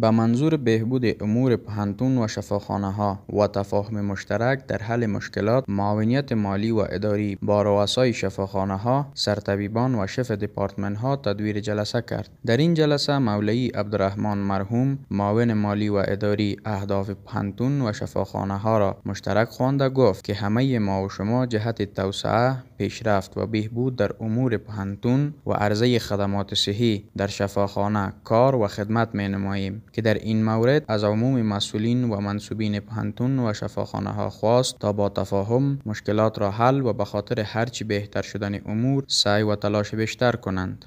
به منظور بهبود امور پهنتون و شفاخانه ها و تفاهم مشترک در حل مشکلات معاونیت مالی و اداری با رؤسای شفاخانه ها سرطبیبان و شف دپارتمن ها تدویر جلسه کرد در این جلسه مولوی عبدالرحمن مرحوم معاون مالی و اداری اهداف پهنتون و شفاخانه ها را مشترک خوانده گفت که همه ما و شما جهت توسعه پیشرفت و بهبود در امور پهنتون و عرضه خدمات صحی در شفاخانه کار و خدمت می نماییم که در این مورد از عموم مسئولین و منصوبین پهنتون و شفاخانه ها خواست تا با تفاهم مشکلات را حل و به خاطر هرچی بهتر شدن امور سعی و تلاش بیشتر کنند